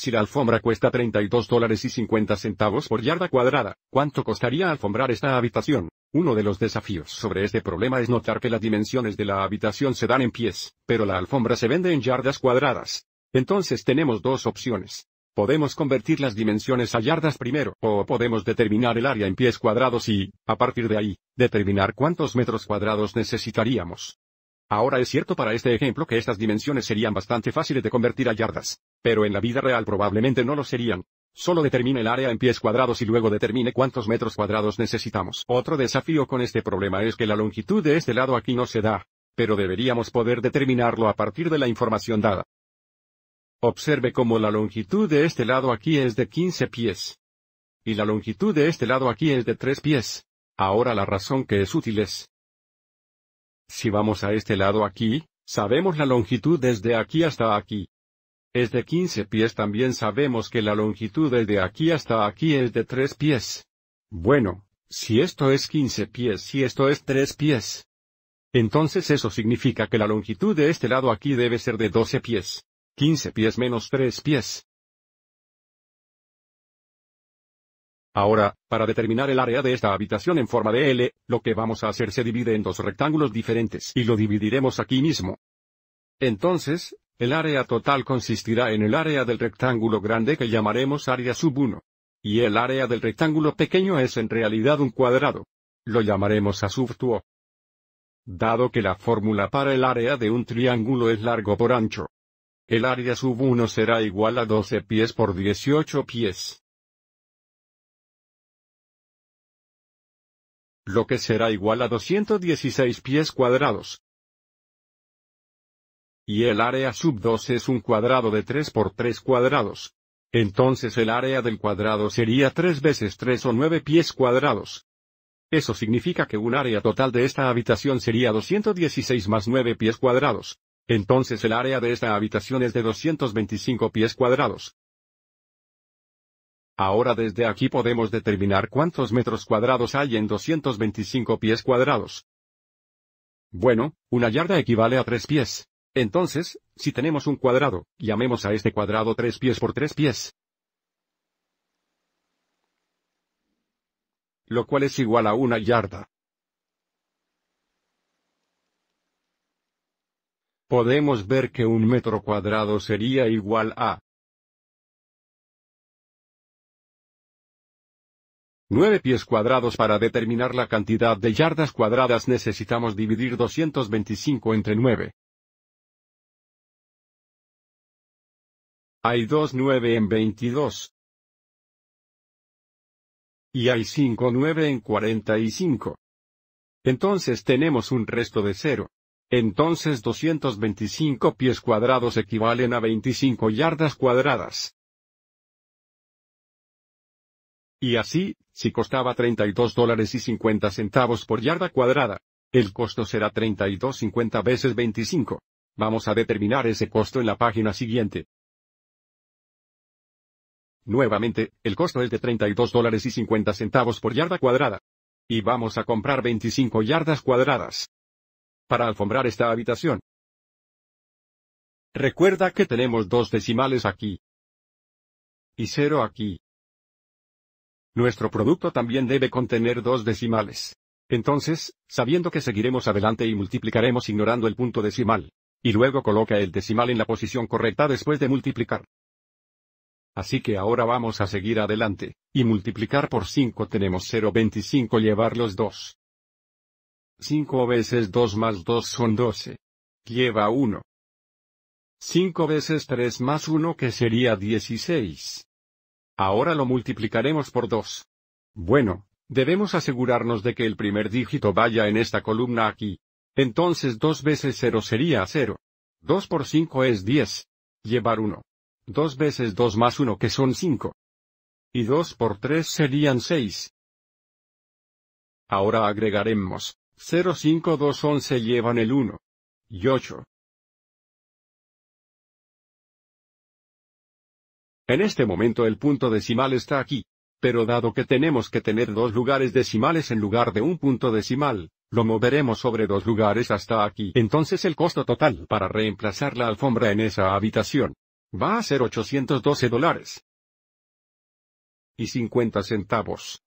Si la alfombra cuesta 32 dólares y 50 centavos por yarda cuadrada, ¿cuánto costaría alfombrar esta habitación? Uno de los desafíos sobre este problema es notar que las dimensiones de la habitación se dan en pies, pero la alfombra se vende en yardas cuadradas. Entonces tenemos dos opciones. Podemos convertir las dimensiones a yardas primero, o podemos determinar el área en pies cuadrados y, a partir de ahí, determinar cuántos metros cuadrados necesitaríamos. Ahora es cierto para este ejemplo que estas dimensiones serían bastante fáciles de convertir a yardas. Pero en la vida real probablemente no lo serían. Solo determine el área en pies cuadrados y luego determine cuántos metros cuadrados necesitamos. Otro desafío con este problema es que la longitud de este lado aquí no se da. Pero deberíamos poder determinarlo a partir de la información dada. Observe cómo la longitud de este lado aquí es de 15 pies. Y la longitud de este lado aquí es de 3 pies. Ahora la razón que es útil es, si vamos a este lado aquí, sabemos la longitud desde aquí hasta aquí. Es de 15 pies también sabemos que la longitud desde aquí hasta aquí es de 3 pies. Bueno, si esto es 15 pies y esto es 3 pies. Entonces eso significa que la longitud de este lado aquí debe ser de 12 pies. 15 pies menos 3 pies. Ahora, para determinar el área de esta habitación en forma de L, lo que vamos a hacer se divide en dos rectángulos diferentes y lo dividiremos aquí mismo. Entonces, el área total consistirá en el área del rectángulo grande que llamaremos área sub 1. Y el área del rectángulo pequeño es en realidad un cuadrado. Lo llamaremos a sub 2. Dado que la fórmula para el área de un triángulo es largo por ancho. El área sub 1 será igual a 12 pies por 18 pies. lo que será igual a 216 pies cuadrados. Y el área sub 2 es un cuadrado de 3 por 3 cuadrados. Entonces el área del cuadrado sería 3 veces 3 o 9 pies cuadrados. Eso significa que un área total de esta habitación sería 216 más 9 pies cuadrados. Entonces el área de esta habitación es de 225 pies cuadrados. Ahora desde aquí podemos determinar cuántos metros cuadrados hay en 225 pies cuadrados. Bueno, una yarda equivale a tres pies. Entonces, si tenemos un cuadrado, llamemos a este cuadrado tres pies por tres pies. Lo cual es igual a una yarda. Podemos ver que un metro cuadrado sería igual a 9 pies cuadrados para determinar la cantidad de yardas cuadradas necesitamos dividir 225 entre 9. Hay 2 9 en 22. Y hay 5 9 en 45. Entonces tenemos un resto de 0. Entonces 225 pies cuadrados equivalen a 25 yardas cuadradas. Y así, si costaba 32 dólares y 50 centavos por yarda cuadrada, el costo será 32.50 veces 25. Vamos a determinar ese costo en la página siguiente. Nuevamente, el costo es de 32 dólares y 50 centavos por yarda cuadrada. Y vamos a comprar 25 yardas cuadradas. Para alfombrar esta habitación. Recuerda que tenemos dos decimales aquí. Y cero aquí. Nuestro producto también debe contener dos decimales. Entonces, sabiendo que seguiremos adelante y multiplicaremos ignorando el punto decimal. Y luego coloca el decimal en la posición correcta después de multiplicar. Así que ahora vamos a seguir adelante, y multiplicar por 5 tenemos 0,25 llevar los 2. 5 veces 2 más 2 son 12. Lleva 1. 5 veces 3 más 1 que sería 16. Ahora lo multiplicaremos por 2. Bueno, debemos asegurarnos de que el primer dígito vaya en esta columna aquí. Entonces 2 veces 0 sería 0. 2 por 5 es 10. Llevar 1. 2 veces 2 más 1 que son 5. Y 2 por 3 serían 6. Ahora agregaremos, 0, 5, 2, 11 llevan el 1. Y 8, En este momento el punto decimal está aquí. Pero dado que tenemos que tener dos lugares decimales en lugar de un punto decimal, lo moveremos sobre dos lugares hasta aquí. Entonces el costo total para reemplazar la alfombra en esa habitación va a ser 812 dólares y 50 centavos.